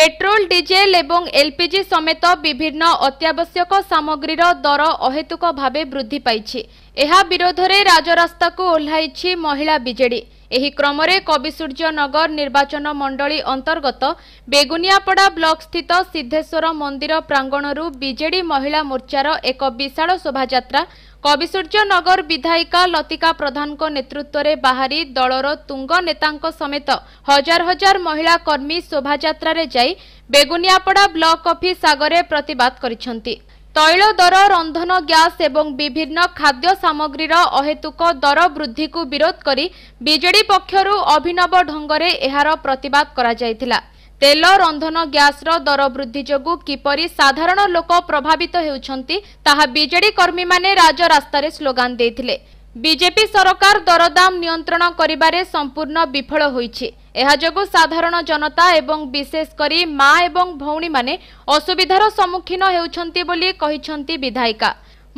Petrol diesel ଏବଂ LPG ସମେତ ବିଭିନ୍ନ ଅତ୍ୟାବଶ୍ୟକ ସାମଗ୍ରୀର ଦର ଅହେତୁକ ଭାବେ ବୃଦ୍ଧି ପାଇଛି ଏହା ବିରୋଧରେ ରାଜରାସ୍ତାକୁ ଓହ୍ଲାଇଛି ମହିଳା ବିଜେଡି ଏହି କ୍ରମରେ କବିସୂର୍ଯ୍ୟନଗର ନିର୍ବାଚନ ମଣ୍ଡଳୀ ଅନ୍ତର୍ଗତ ବେଗୁନିଆପଡ଼ା ବ୍ଲକସ୍ଥିତ ସିଦ୍ଧେଶ୍ୱର ମନ୍ଦିର ପ୍ରାଙ୍ଗଣରୁ ବିଜେଡି ମହିଳା ମୋର୍ଚ୍ଚାର ଏକ ବିଶାଳ ଶୋଭାଯାତ୍ରା କବି ସୂର୍ଯ୍ୟନଗର ବିଧାୟିକା ଲତିକା ପ୍ରଧାନଙ୍କ ନେତୃତ୍ୱରେ ବାହାରି ଦଳର ତୁଙ୍ଗ ନେତାଙ୍କ ସମେତ ହଜାର ହଜାର ମହିଳା କର୍ମୀ ଶୋଭାଯାତ୍ରାରେ ଯାଇ ବେଗୁନିଆପଡ଼ା ବ୍ଲକ ଅଫିସ ଆଗରେ ପ୍ରତିବାଦ କରିଛନ୍ତି ତୈଳ ଦର ରନ୍ଧନ ଗ୍ୟାସ ଏବଂ ବିଭିନ୍ନ ଖାଦ୍ୟ ସାମଗ୍ରୀର ଅହେତୁକ ଦର ବୃଦ୍ଧିକୁ ବିରୋଧ କରି ବିଜେଡି ପକ୍ଷରୁ ଅଭିନବ ଢଙ୍ଗରେ ଏହାର ପ୍ରତିବାଦ କରାଯାଇଥିଲା তেল রন্ধন গ্যাসর দর বৃদ্ধি যোগুঁ কিপরি সাধারণ লোক প্রভাবিত হেউছেন তাহা বিজেডি কর্মী মানে রাজরাস্তার স্লোগান দিয়ে বিজেপি সরকার দরদাম নিয়ন্ত্রণ করবার সম্পূর্ণ বিফল হয়েছে এযোগু সাধারণ জনতা এবং বিশেষ করে মা এবং ভৌণী মানে অসুবিধার সম্মুখীন হেউছেন বলে বিধায়িকা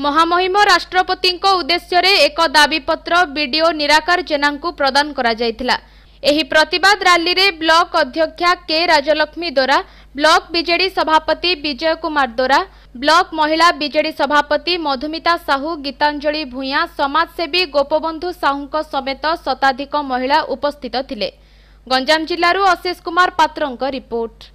মহামহিম রাষ্ট্রপতিঙ্ক উদ্দেশ্যে এক দাবিপত্র বিডিও নিরাকার জেনাঙ্কু প্রদান করা যাইতিলা। यही प्रतीवाद रे ब्लोक अध्यक्षा के राजलक्ष्मी दोरा ब्लोक विजेडि सभापति विजय कुमार दोरा ब्लोक महिला विजेडि सभापति मधुमिता साहु गीता भूयाँ समेवी गोपबन्धु को समेत शताधिक महिला उपस्थित थिजाम जिल्ला अशिष कुमार पत्र रिपोर्ट